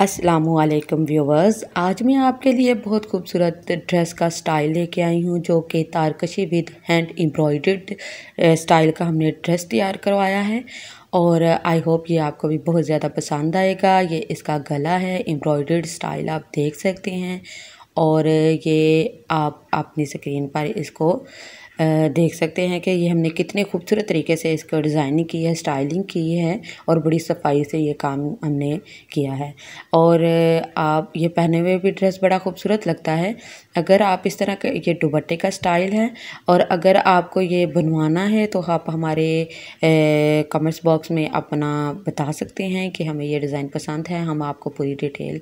Aslam viewers आज मैं आपके लिए बहुत खूबसूरत ड्रेस का स्टाइल लेके आई हूँ जो कि तारकशी विद हैंड एम्ब्रॉयड स्टाइल का हमने ड्रेस तैयार करवाया है और आई होप ये आपको भी बहुत ज़्यादा पसंद आएगा ये इसका गला है एम्ब्रॉयड स्टाइल आप देख सकते हैं और ये आप अपनी स्क्रीन पर इसको देख सकते हैं कि ये हमने कितने खूबसूरत तरीके से इसको डिज़ाइनिंग की है स्टाइलिंग की है और बड़ी सफाई से ये काम हमने किया है और आप ये पहने हुए भी ड्रेस बड़ा खूबसूरत लगता है अगर आप इस तरह के ये दुबट्टे का स्टाइल है और अगर आपको ये बनवाना है तो आप हमारे कमेंट्स बॉक्स में अपना बता सकते हैं कि हमें ये डिज़ाइन पसंद है हम आपको पूरी डिटेल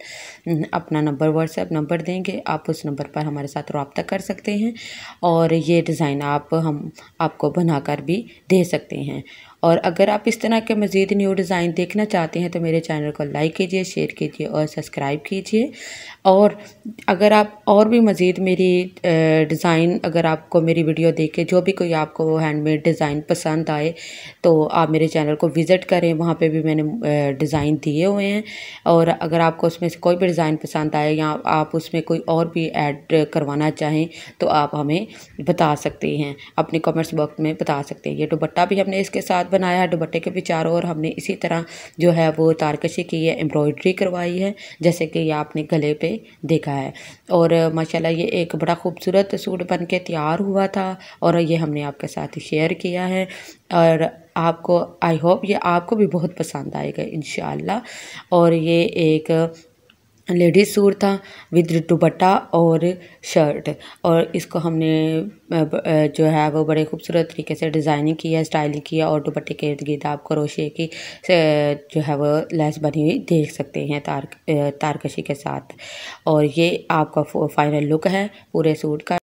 अपना नंबर व्हाट्सएप नंबर देंगे आप उस नंबर पर हमारे साथ रबता कर सकते हैं और ये डिज़ाइन आप हम आपको बनाकर भी दे सकते हैं और अगर आप इस तरह के मज़ीद न्यू डिज़ाइन देखना चाहते हैं तो मेरे चैनल को लाइक कीजिए शेयर कीजिए और सब्सक्राइब कीजिए और अगर आप और भी मज़ीद मेरी डिज़ाइन अगर आपको मेरी वीडियो देख के जो भी कोई आपको वो हैंडमेड डिज़ाइन पसंद आए तो आप मेरे चैनल को विज़िट करें वहाँ पर भी मैंने डिज़ाइन दिए हुए हैं और अगर आपको उसमें से कोई भी डिज़ाइन पसंद आए या आप उसमें कोई और भी ऐड करवाना चाहें तो आप हमें बता सकते हैं अपने कमेंट्स बॉक्स में बता सकते हैं ये दुपट्टा भी हमने इसके साथ बनाया दुपट्टे के भी चारों हमने इसी तरह जो है वो तारकशी की है एम्ब्रॉयड्री करवाई है जैसे कि यह आपने गले पे देखा है और माशाल्लाह ये एक बड़ा खूबसूरत सूट बन के तैयार हुआ था और ये हमने आपके साथ शेयर किया है और आपको आई होप ये आपको भी बहुत पसंद आएगा इन और ये एक लेडीज सूट था विद दुपट्टा और शर्ट और इसको हमने जो है वो बड़े खूबसूरत तरीके से डिज़ाइनिंग किया है स्टाइलिंग किया और दुपट्टे के इर्द गिर्द आप करोशे की जो है वो लेस बनी हुई देख सकते हैं तार तारकशी के साथ और ये आपका फाइनल लुक है पूरे सूट का